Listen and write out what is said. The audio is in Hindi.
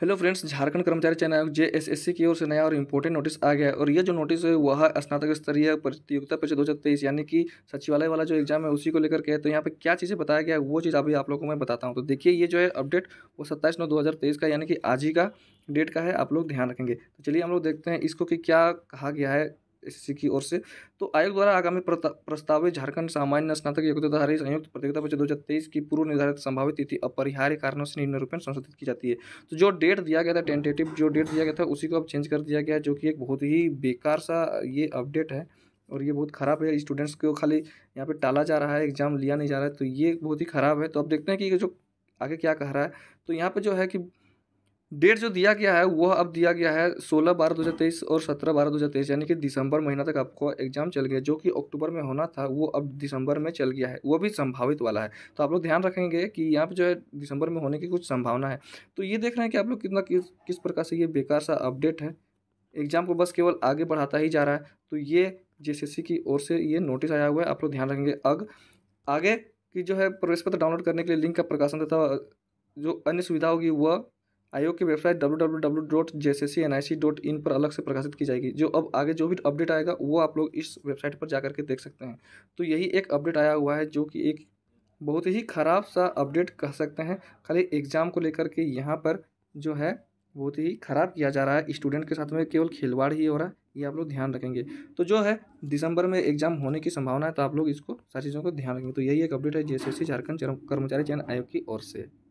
हेलो फ्रेंड्स झारखंड कर्मचारी चयन आयोग जेएसएससी की ओर से नया और इम्पोर्टेंट नोटिस आ गया है और ये जो नोटिस है वह स्नातक स्तरीय प्रतियोगिता परीक्षा दो हज़ार तेईस यानी कि सचिवालय वाला जो एग्जाम है उसी को लेकर के तो यहाँ पे क्या चीज़ें बताया गया वो चीज़ अभी आप लोगों को मैं बताता हूँ तो देखिए ये जो है अपडेट वो सत्ताईस नौ दो का यानी कि आज ही का डेट का है आप लोग ध्यान रखेंगे तो चलिए हम लोग देखते हैं इसको कि क्या कहा गया है एस की ओर से तो आयोग द्वारा आगामी प्रस्तावित झारखंड सामान्य स्नातक योग्यताधारी संयुक्त प्रतियोगिता परीक्षा दो की पूर्व निर्धारित संभावित तिथि अपरिहार्य कारणों से निम्न रूप में संशोधित की जाती है तो जो डेट दिया गया था टेंटेटिव जो डेट दिया गया था उसी को अब चेंज कर दिया गया जो कि एक बहुत ही बेकार सा ये अपडेट है और ये बहुत ख़राब है स्टूडेंट्स को खाली यहाँ पे टाला जा रहा है एग्ज़ाम लिया नहीं जा रहा है तो ये बहुत ही ख़राब है तो अब देखते हैं कि जो आगे क्या कह रहा है तो यहाँ पे जो है कि डेट जो दिया गया है वह अब दिया गया है 16 बारह 2023 और 17 बारह 2023 यानी कि दिसंबर महीना तक आपको एग्जाम चल गया जो कि अक्टूबर में होना था वो अब दिसंबर में चल गया है वो भी संभावित वाला है तो आप लोग ध्यान रखेंगे कि यहाँ पे जो है दिसंबर में होने की कुछ संभावना है तो ये देख रहे हैं कि आप लोग कितना किस किस प्रकार से ये बेकार सा अपडेट है एग्जाम को बस केवल आगे बढ़ाता ही जा रहा है तो ये जे की ओर से ये नोटिस आया हुआ है आप लोग ध्यान रखेंगे अग आगे की जो है प्रवेश पत्र डाउनलोड करने के लिए लिंक का प्रकाशन तथा जो अन्य सुविधा होगी वह आयोग की वेबसाइट डब्ल्यू पर अलग से प्रकाशित की जाएगी जो अब आगे जो भी अपडेट आएगा वो आप लोग इस वेबसाइट पर जा करके देख सकते हैं तो यही एक अपडेट आया हुआ है जो कि एक बहुत ही ख़राब सा अपडेट कह सकते हैं खाली एग्ज़ाम को लेकर के यहाँ पर जो है बहुत ही ख़राब किया जा रहा है स्टूडेंट के साथ में केवल खिलवाड़ ही हो रहा है ये आप लोग ध्यान रखेंगे तो जो है दिसंबर में एग्जाम होने की संभावना है तो आप लोग इसको सारी चीज़ों को ध्यान रखेंगे तो यही एक अपडेट है जे एस झारखंड कर्मचारी चयन आयोग की ओर से